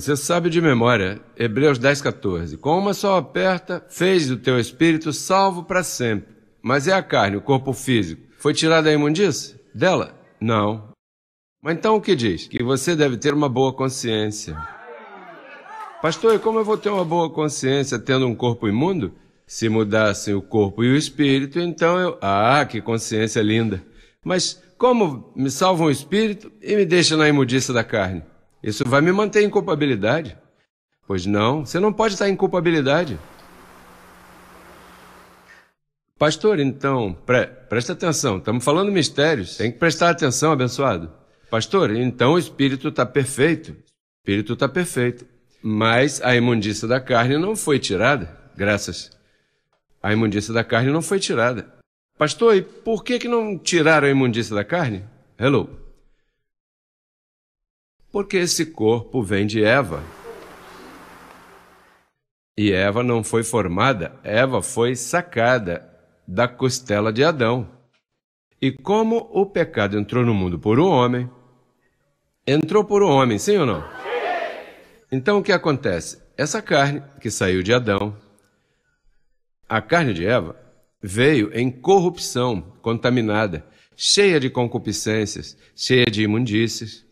Você sabe de memória, Hebreus 10, 14. Com uma só aperta, fez o teu espírito salvo para sempre. Mas é a carne, o corpo físico. Foi tirada a imundícia? Dela? Não. Mas então o que diz? Que você deve ter uma boa consciência. Pastor, e como eu vou ter uma boa consciência tendo um corpo imundo? Se mudassem o corpo e o espírito, então eu. Ah, que consciência linda! Mas como me salva o espírito e me deixa na imundícia da carne? Isso vai me manter em culpabilidade. Pois não, você não pode estar em culpabilidade. Pastor, então, pre presta atenção, estamos falando mistérios, tem que prestar atenção, abençoado. Pastor, então o espírito está perfeito. espírito está perfeito. Mas a imundícia da carne não foi tirada, graças. A imundícia da carne não foi tirada. Pastor, e por que, que não tiraram a imundícia da carne? Hello porque esse corpo vem de Eva. E Eva não foi formada, Eva foi sacada da costela de Adão. E como o pecado entrou no mundo por um homem, entrou por um homem, sim ou não? Então o que acontece? Essa carne que saiu de Adão, a carne de Eva, veio em corrupção, contaminada, cheia de concupiscências, cheia de imundícies.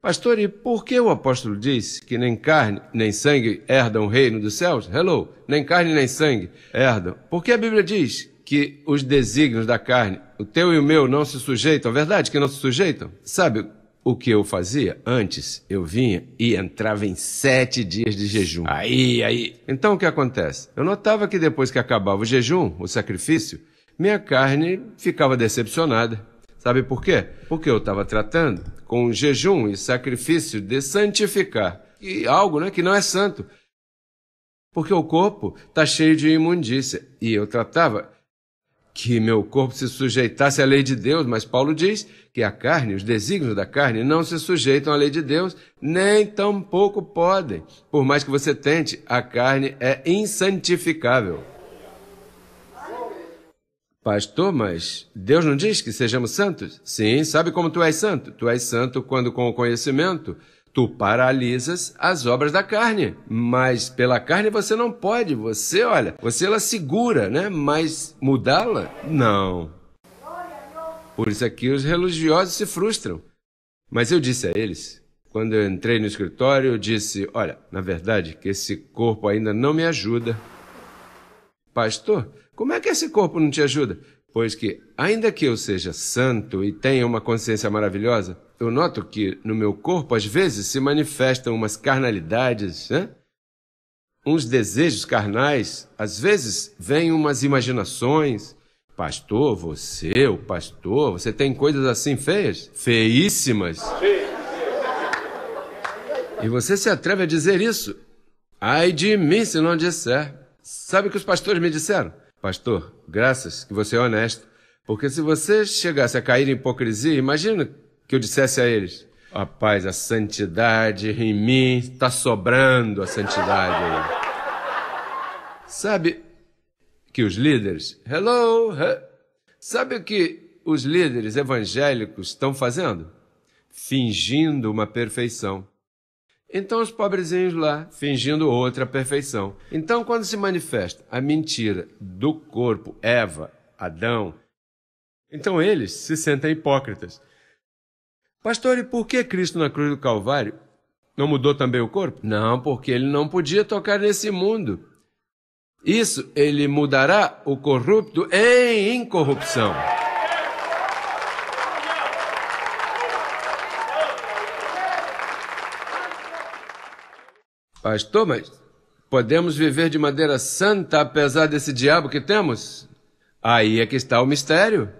Pastor, e por que o apóstolo diz que nem carne nem sangue herdam o reino dos céus? Hello, nem carne nem sangue herdam. Por que a Bíblia diz que os desígnios da carne, o teu e o meu, não se sujeitam? É verdade que não se sujeitam? Sabe o que eu fazia? Antes eu vinha e entrava em sete dias de jejum. Aí, aí. Então o que acontece? Eu notava que depois que acabava o jejum, o sacrifício, minha carne ficava decepcionada Sabe por quê? Porque eu estava tratando com jejum e sacrifício de santificar. E algo né, que não é santo. Porque o corpo está cheio de imundícia. E eu tratava que meu corpo se sujeitasse à lei de Deus, mas Paulo diz que a carne, os desígnios da carne, não se sujeitam à lei de Deus, nem tampouco podem. Por mais que você tente, a carne é insantificável. Pastor, mas Deus não diz que sejamos santos? Sim, sabe como tu és santo? Tu és santo quando, com o conhecimento, tu paralisas as obras da carne. Mas pela carne você não pode. Você, olha, você ela segura, né? Mas mudá-la? Não. Por isso aqui os religiosos se frustram. Mas eu disse a eles, quando eu entrei no escritório, eu disse: Olha, na verdade, que esse corpo ainda não me ajuda. Pastor, como é que esse corpo não te ajuda? Pois que, ainda que eu seja santo e tenha uma consciência maravilhosa, eu noto que no meu corpo às vezes se manifestam umas carnalidades, né? uns desejos carnais, às vezes vêm umas imaginações. Pastor, você, o pastor, você tem coisas assim feias? Feíssimas. E você se atreve a dizer isso? Ai de mim se não disser. Sabe o que os pastores me disseram? Pastor, graças que você é honesto. Porque se você chegasse a cair em hipocrisia, imagina que eu dissesse a eles: a paz, a santidade em mim está sobrando a santidade aí. Sabe que os líderes, hello, sabe o que os líderes evangélicos estão fazendo? Fingindo uma perfeição. Então os pobrezinhos lá, fingindo outra perfeição. Então, quando se manifesta a mentira do corpo, Eva, Adão, então eles se sentem hipócritas. Pastor, e por que Cristo na cruz do Calvário não mudou também o corpo? Não, porque ele não podia tocar nesse mundo. Isso ele mudará o corrupto em incorrupção. Pastor, mas podemos viver de maneira santa apesar desse diabo que temos? Aí é que está o mistério.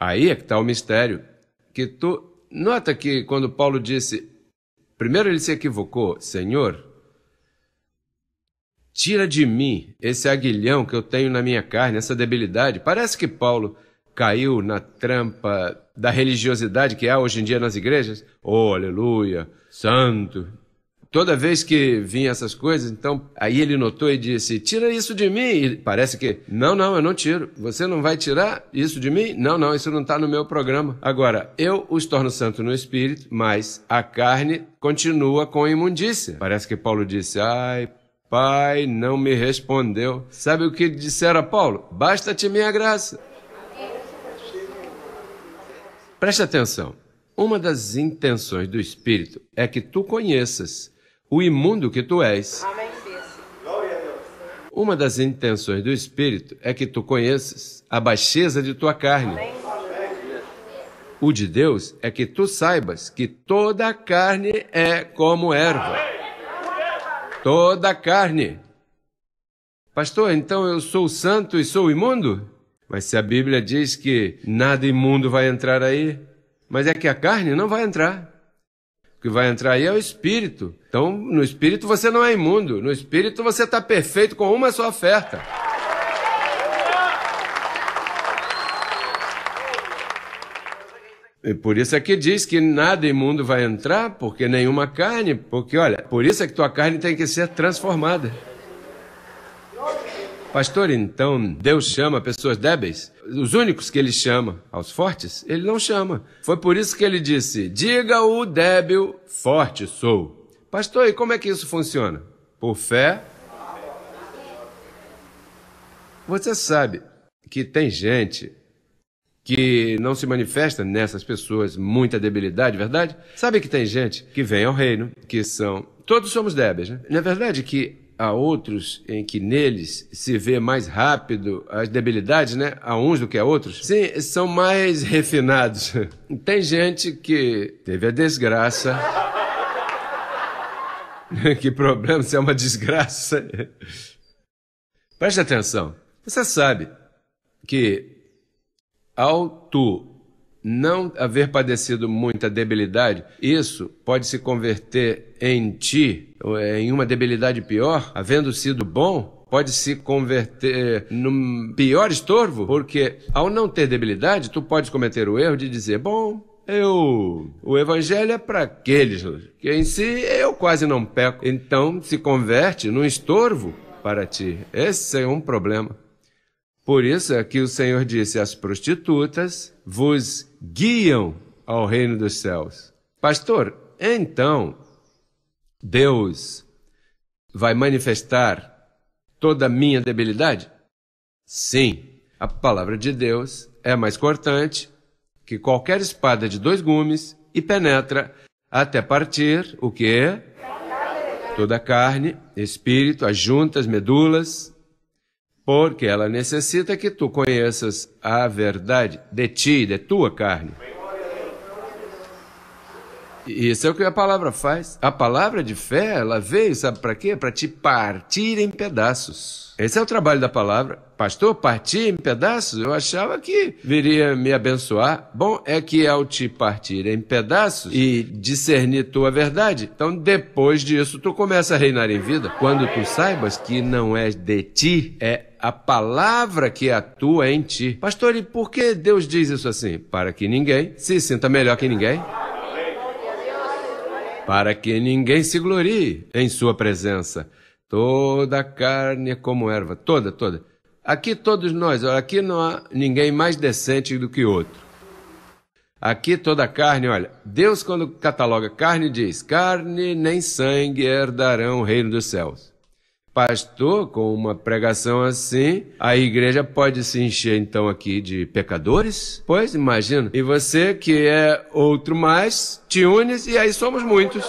Aí é que está o mistério. Que tu nota que quando Paulo disse, primeiro ele se equivocou, Senhor, tira de mim esse aguilhão que eu tenho na minha carne, essa debilidade. Parece que Paulo caiu na trampa da religiosidade que há hoje em dia nas igrejas. Oh, aleluia, santo. Toda vez que vinha essas coisas, então, aí ele notou e disse: Tira isso de mim. E parece que, não, não, eu não tiro. Você não vai tirar isso de mim? Não, não, isso não está no meu programa. Agora, eu os torno santo no espírito, mas a carne continua com imundícia. Parece que Paulo disse: Ai, Pai não me respondeu. Sabe o que disseram a Paulo? Basta-te minha graça. Preste atenção. Uma das intenções do Espírito é que tu conheças o imundo que tu és. Uma das intenções do Espírito é que tu conheças a baixeza de tua carne. O de Deus é que tu saibas que toda a carne é como erva. Toda a carne. Pastor, então eu sou santo e sou imundo? Mas se a Bíblia diz que nada imundo vai entrar aí, mas é que a carne não vai entrar que vai entrar aí é o espírito. Então, no espírito você não é imundo, no espírito você está perfeito com uma só oferta. E por isso é que diz que nada imundo vai entrar, porque nenhuma carne, porque olha, por isso é que tua carne tem que ser transformada. Pastor, então, Deus chama pessoas débeis? Os únicos que ele chama aos fortes, ele não chama. Foi por isso que ele disse: Diga o débil, forte sou. Pastor, e como é que isso funciona? Por fé. Você sabe que tem gente que não se manifesta nessas pessoas muita debilidade, verdade? Sabe que tem gente que vem ao reino, que são. Todos somos débeis, né? Na é verdade que a outros em que neles se vê mais rápido as debilidades, né? A uns do que a outros. Sim, são mais refinados. Tem gente que teve a desgraça. que problema, isso é uma desgraça. Preste atenção. Você sabe que ao tu não haver padecido muita debilidade, isso pode se converter em ti é, em uma debilidade pior, havendo sido bom, pode se converter num pior estorvo, porque ao não ter debilidade, tu podes cometer o erro de dizer, bom, eu, o evangelho é para aqueles que em si eu quase não peco. Então se converte num estorvo para ti. Esse é um problema. Por isso é que o Senhor disse às prostitutas: vos guiam ao reino dos céus. Pastor, então Deus vai manifestar toda a minha debilidade? Sim, a palavra de Deus é mais cortante que qualquer espada de dois gumes e penetra até partir o que? Toda a carne, espírito, as juntas, medulas porque ela necessita que tu conheças a verdade de ti, de tua carne. Isso é o que a palavra faz. A palavra de fé, ela veio, sabe para quê? Para te partir em pedaços. Esse é o trabalho da palavra. Pastor, partir em pedaços? Eu achava que viria me abençoar. Bom, é que ao te partir em pedaços e discernir tua verdade, então depois disso tu começa a reinar em vida. Quando tu saibas que não é de ti, é a palavra que atua em ti. Pastor, e por que Deus diz isso assim? Para que ninguém se sinta melhor que ninguém para que ninguém se glorie em sua presença. Toda a carne é como erva, toda, toda. Aqui todos nós, olha, aqui não há ninguém mais decente do que outro. Aqui toda a carne, olha, Deus quando cataloga carne diz: carne nem sangue herdarão o reino dos céus pastor com uma pregação assim, a igreja pode se encher então aqui de pecadores? Pois imagina. E você que é outro mais, te unes e aí somos muitos.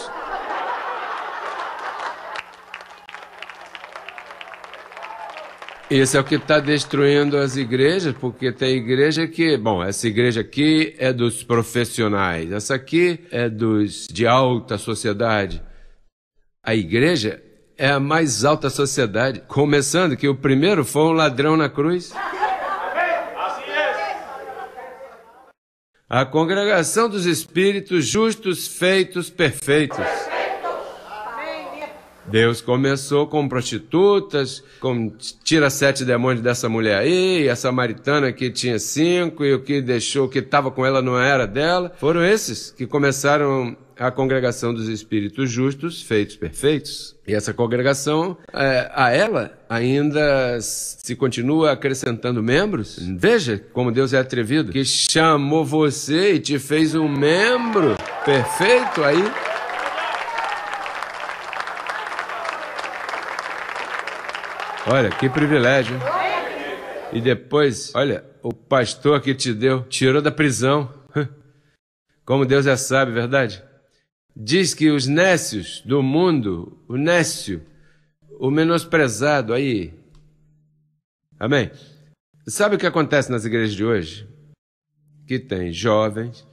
Isso é o que está destruindo as igrejas, porque tem igreja que, bom, essa igreja aqui é dos profissionais, essa aqui é dos de alta sociedade. A igreja é a mais alta sociedade. Começando que o primeiro foi um ladrão na cruz. Assim é. A congregação dos espíritos justos, feitos, perfeitos. Deus começou com prostitutas, com tira sete demônios dessa mulher aí, a samaritana que tinha cinco e o que deixou, o que estava com ela não era dela. Foram esses que começaram a congregação dos espíritos justos, feitos perfeitos. E essa congregação, é, a ela ainda se continua acrescentando membros. Veja como Deus é atrevido, que chamou você e te fez um membro perfeito aí. Olha, que privilégio. E depois, olha, o pastor que te deu, tirou da prisão. Como Deus é sábio, verdade? diz que os nécios do mundo, o nécio, o menosprezado aí. Amém? Sabe o que acontece nas igrejas de hoje? Que tem jovens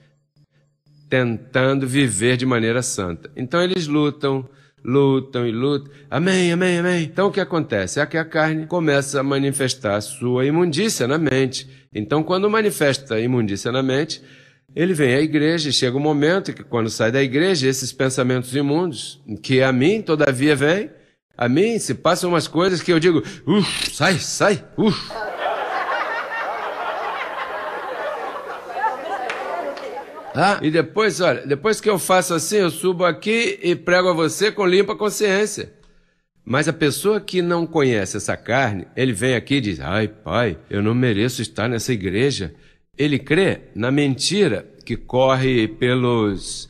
tentando viver de maneira santa. Então eles lutam, lutam e lutam. Amém, amém, amém. Então o que acontece? É que a carne começa a manifestar a sua imundícia na mente. Então quando manifesta a imundícia na mente, ele vem à igreja e chega um momento que, quando sai da igreja, esses pensamentos imundos, que a mim todavia vem, a mim se passam umas coisas que eu digo, uff, sai, sai, uff. Ah, e depois, olha, depois que eu faço assim, eu subo aqui e prego a você com limpa consciência. Mas a pessoa que não conhece essa carne, ele vem aqui e diz: Ai, pai, eu não mereço estar nessa igreja. Ele crê na mentira que corre pelos.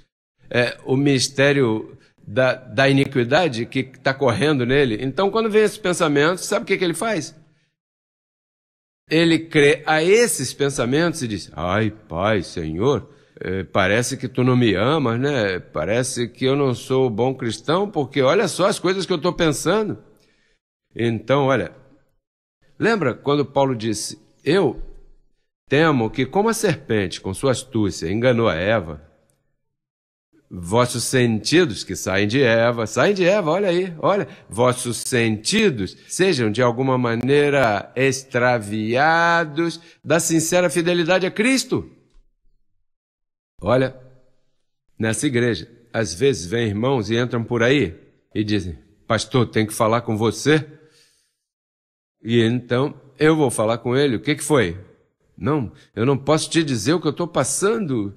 É, o mistério da, da iniquidade que está correndo nele. Então, quando vem esses pensamentos, sabe o que, que ele faz? Ele crê a esses pensamentos e diz: Ai, Pai, Senhor, é, parece que tu não me amas, né? Parece que eu não sou bom cristão, porque olha só as coisas que eu estou pensando. Então, olha, lembra quando Paulo disse: Eu Temo que, como a serpente, com sua astúcia, enganou a Eva, vossos sentidos que saem de Eva, saem de Eva, olha aí, olha, vossos sentidos sejam de alguma maneira extraviados da sincera fidelidade a Cristo. Olha, nessa igreja, às vezes vêm irmãos e entram por aí e dizem: Pastor, tem que falar com você. E então eu vou falar com ele. O que, que foi? Não, eu não posso te dizer o que eu estou passando.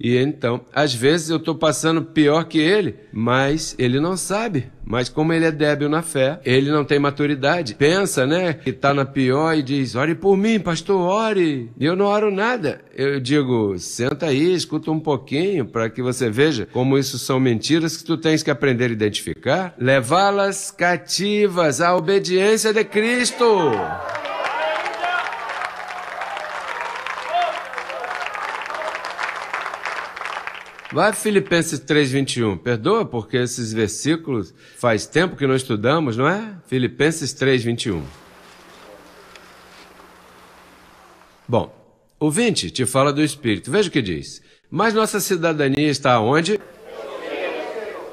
E então, às vezes eu estou passando pior que ele, mas ele não sabe. Mas como ele é débil na fé, ele não tem maturidade. Pensa, né, que está na pior e diz: ore por mim, pastor, ore. E eu não oro nada. Eu digo: senta aí, escuta um pouquinho para que você veja como isso são mentiras que tu tens que aprender a identificar, levá-las cativas à obediência de Cristo. Vai Filipenses 3:21. Perdoa porque esses versículos faz tempo que não estudamos, não é? Filipenses 3:21. Bom, o 20 te fala do espírito. Veja o que diz. Mas nossa cidadania está onde?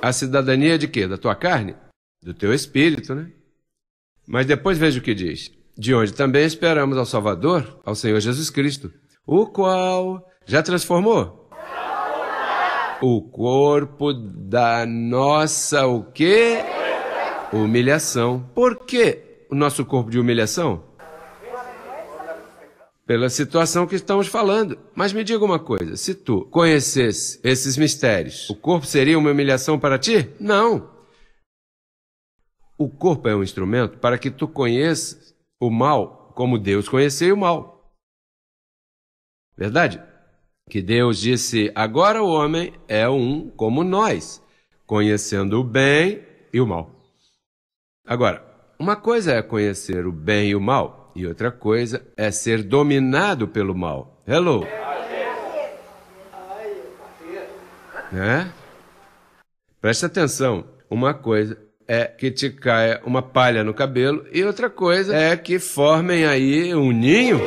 A cidadania de quê? Da tua carne? Do teu espírito, né? Mas depois veja o que diz. De onde também esperamos ao Salvador, ao Senhor Jesus Cristo, o qual já transformou o corpo da nossa o quê? Humilhação. Por que o nosso corpo de humilhação? Pela situação que estamos falando. Mas me diga uma coisa: se tu conhecesse esses mistérios, o corpo seria uma humilhação para ti? Não. O corpo é um instrumento para que tu conheças o mal como Deus conheceu o mal. Verdade? que Deus disse: agora o homem é um como nós, conhecendo o bem e o mal. Agora, uma coisa é conhecer o bem e o mal, e outra coisa é ser dominado pelo mal. Hello! Né? Presta atenção: uma coisa é que te caia uma palha no cabelo, e outra coisa é que formem aí um ninho.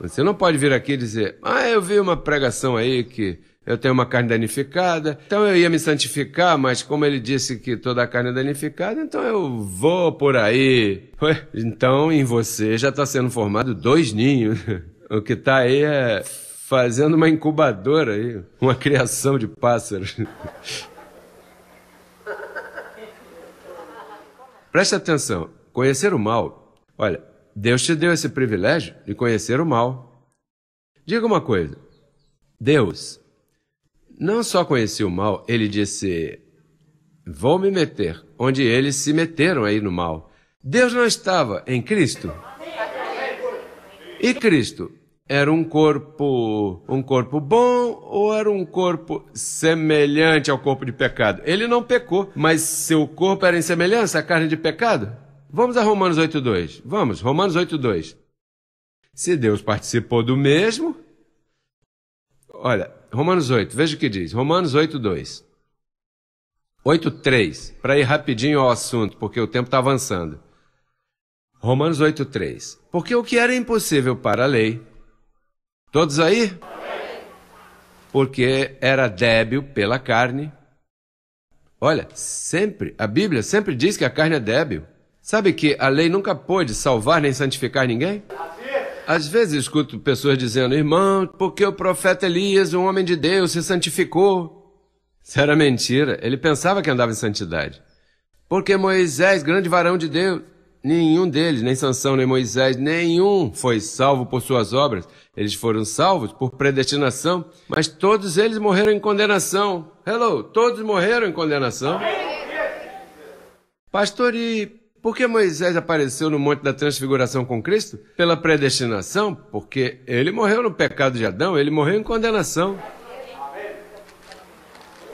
Você não pode vir aqui dizer, ah, eu vi uma pregação aí que eu tenho uma carne danificada, então eu ia me santificar, mas como ele disse que toda a carne é danificada, então eu vou por aí. Ué, então em você já está sendo formado dois ninhos. O que está aí é fazendo uma incubadora aí, uma criação de pássaros. Preste atenção, conhecer o mal, olha, Deus te deu esse privilégio de conhecer o mal. Diga uma coisa: Deus não só conhecia o mal, ele disse: Vou me meter onde eles se meteram aí no mal. Deus não estava em Cristo. E Cristo era um corpo, um corpo bom ou era um corpo semelhante ao corpo de pecado? Ele não pecou, mas seu corpo era em semelhança à carne de pecado? Vamos a Romanos 8.2. Vamos, Romanos 8.2. Se Deus participou do mesmo. Olha, Romanos 8, veja o que diz. Romanos 8.2. 8.3, para ir rapidinho ao assunto, porque o tempo está avançando. Romanos 8.3. Porque o que era impossível para a lei. Todos aí? Porque era débil pela carne. Olha, sempre, a Bíblia sempre diz que a carne é débil. Sabe que a lei nunca pôde salvar nem santificar ninguém? Às vezes escuto pessoas dizendo, irmão, porque o profeta Elias, um homem de Deus, se santificou. Isso era mentira. Ele pensava que andava em santidade. Porque Moisés, grande varão de Deus, nenhum deles, nem Sansão, nem Moisés, nenhum foi salvo por suas obras. Eles foram salvos por predestinação, mas todos eles morreram em condenação. Hello, todos morreram em condenação. Pastor, e por que Moisés apareceu no Monte da Transfiguração com Cristo? Pela predestinação, porque ele morreu no pecado de Adão, ele morreu em condenação.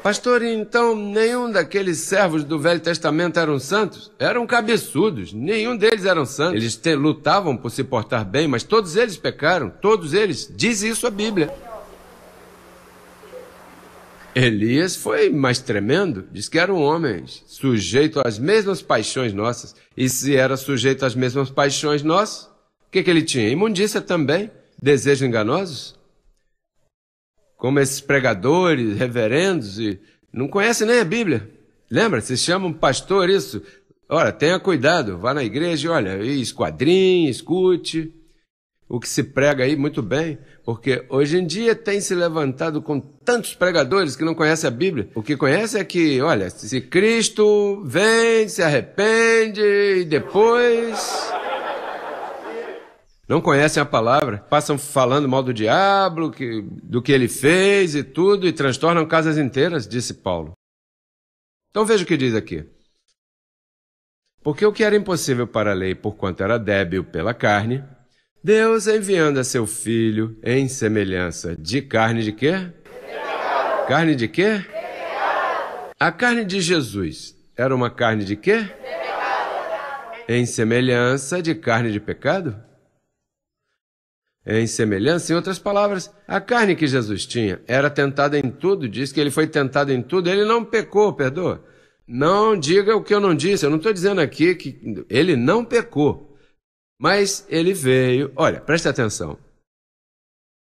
Pastor, então nenhum daqueles servos do Velho Testamento eram santos? Eram cabeçudos, nenhum deles eram santos. Eles te, lutavam por se portar bem, mas todos eles pecaram, todos eles. Diz isso a Bíblia. Elias foi mais tremendo, diz que era um homem sujeito às mesmas paixões nossas. E se era sujeito às mesmas paixões nossas, o que, que ele tinha? Imundícia também, desejos enganosos. Como esses pregadores, reverendos, e não conhecem nem a Bíblia. Lembra? Se chama um pastor isso. Ora, tenha cuidado, vá na igreja e olha, esquadrinhe, escute o que se prega aí muito bem, porque hoje em dia tem se levantado com tantos pregadores que não conhecem a Bíblia. O que conhece é que, olha, se Cristo vem, se arrepende e depois. Não conhecem a palavra, passam falando mal do diabo, que, do que ele fez e tudo, e transtornam casas inteiras, disse Paulo. Então veja o que diz aqui. Porque o que era impossível para a lei, porquanto era débil pela carne, Deus enviando a seu filho em semelhança de carne de quê? Pecado. Carne de quê? Pecado. A carne de Jesus era uma carne de quê? Pecado. Em semelhança de carne de pecado? Em semelhança, em outras palavras, a carne que Jesus tinha era tentada em tudo, diz que ele foi tentado em tudo, ele não pecou, perdoa. Não diga o que eu não disse, eu não estou dizendo aqui que ele não pecou. Mas ele veio. Olha, preste atenção.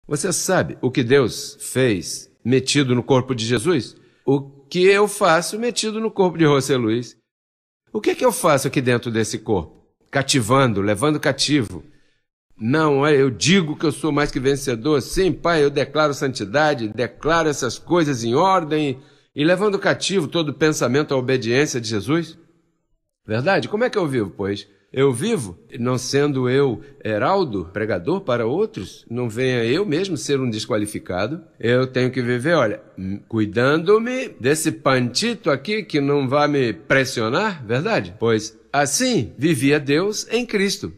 Você sabe o que Deus fez metido no corpo de Jesus? O que eu faço metido no corpo de José Luiz? O que é que eu faço aqui dentro desse corpo? Cativando, levando cativo. Não, é, eu digo que eu sou mais que vencedor. Sim, Pai, eu declaro santidade, declaro essas coisas em ordem e levando cativo todo pensamento à obediência de Jesus. Verdade? Como é que eu vivo, pois? eu vivo, não sendo eu heraldo, pregador para outros, não venha eu mesmo ser um desqualificado. Eu tenho que viver, olha, cuidando-me desse pantito aqui que não vai me pressionar, verdade? Pois assim vivia Deus em Cristo.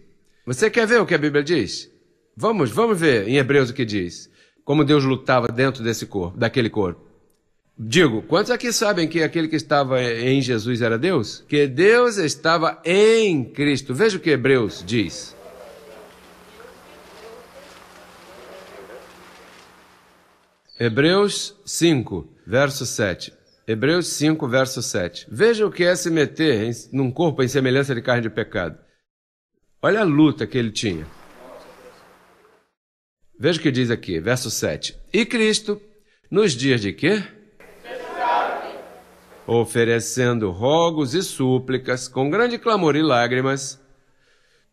Você quer ver o que a Bíblia diz? Vamos, vamos ver em Hebreus o que diz. Como Deus lutava dentro desse corpo, daquele corpo. Digo, quantos aqui sabem que aquele que estava em Jesus era Deus? Que Deus estava em Cristo. Veja o que Hebreus diz. Hebreus 5, verso 7. Hebreus 5, verso 7. Veja o que é se meter em, num corpo em semelhança de carne de pecado. Olha a luta que ele tinha. Veja o que diz aqui, verso 7. E Cristo, nos dias de quê? oferecendo rogos e súplicas, com grande clamor e lágrimas,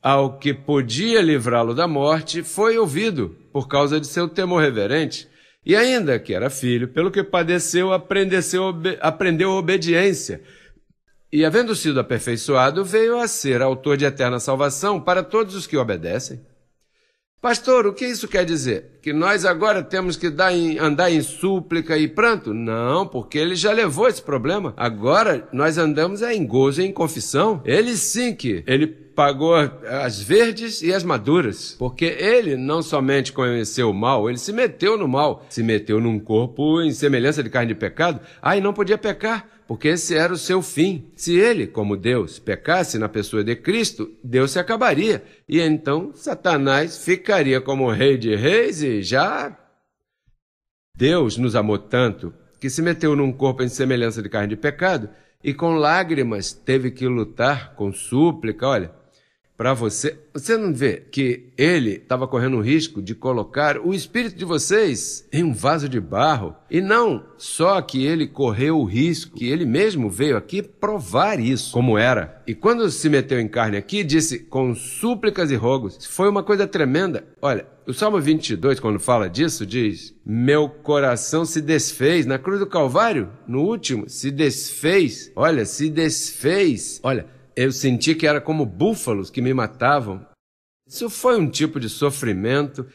ao que podia livrá-lo da morte, foi ouvido, por causa de seu temor reverente, e ainda que era filho, pelo que padeceu, aprendeu obediência. E, havendo sido aperfeiçoado, veio a ser autor de eterna salvação para todos os que obedecem. Pastor, o que isso quer dizer? Que nós agora temos que em, andar em súplica e pranto? Não, porque ele já levou esse problema. Agora nós andamos é em gozo, em confissão. Ele sim que ele pagou as verdes e as maduras, porque ele não somente conheceu o mal, ele se meteu no mal, se meteu num corpo em semelhança de carne de pecado, aí não podia pecar, porque esse era o seu fim. Se ele, como Deus, pecasse na pessoa de Cristo, Deus se acabaria, e então Satanás ficaria como rei de reis e já. Deus nos amou tanto que se meteu num corpo em semelhança de carne de pecado e com lágrimas teve que lutar com súplica, olha, para você. Você não vê que ele estava correndo o risco de colocar o espírito de vocês em um vaso de barro? E não só que ele correu o risco, que ele mesmo veio aqui provar isso, como era. E quando se meteu em carne aqui, disse com súplicas e rogos. Foi uma coisa tremenda. Olha, o Salmo 22, quando fala disso, diz: Meu coração se desfez na cruz do Calvário, no último, se desfez. Olha, se desfez. Olha eu senti que era como búfalos que me matavam. Isso foi um tipo de sofrimento.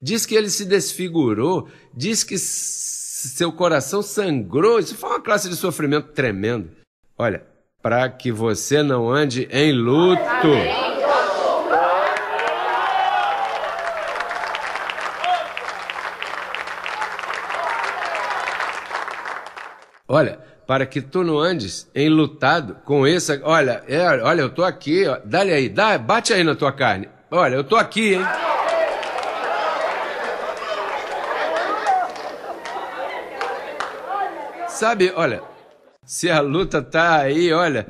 Diz que ele se desfigurou, diz que seu coração sangrou. Isso foi uma classe de sofrimento tremendo. Olha, para que você não ande em luto. Olha, para que tu não andes lutado com essa. Olha, é, olha, eu tô aqui, ó, dá-lhe aí, dá, bate aí na tua carne. Olha, eu tô aqui, hein? Sabe, olha, se a luta tá aí, olha,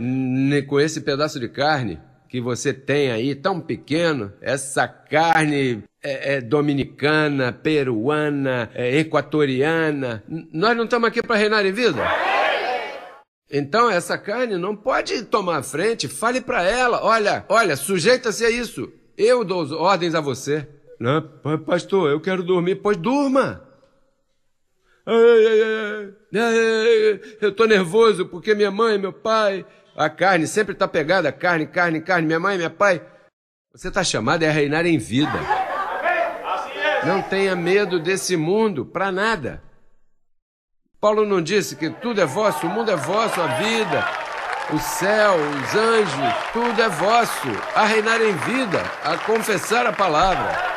com esse pedaço de carne que você tem aí, tão pequeno, essa carne é, é, dominicana, peruana, é, equatoriana. nós não estamos aqui para reinar em vida? Então essa carne não pode tomar a frente, fale para ela, olha, olha, sujeita-se a isso. Eu dou ordens a você. não? Pastor, eu quero dormir, pois durma. Ai, ai, ai, eu tô nervoso porque minha mãe, meu pai, a carne sempre está pegada, carne, carne, carne, minha mãe, meu pai. Você está chamado a reinar em vida. Assim é. Não tenha medo desse mundo, para nada. Paulo não disse que tudo é vosso, o mundo é vosso, a vida, o céu, os anjos, tudo é vosso, a reinar em vida, a confessar a palavra.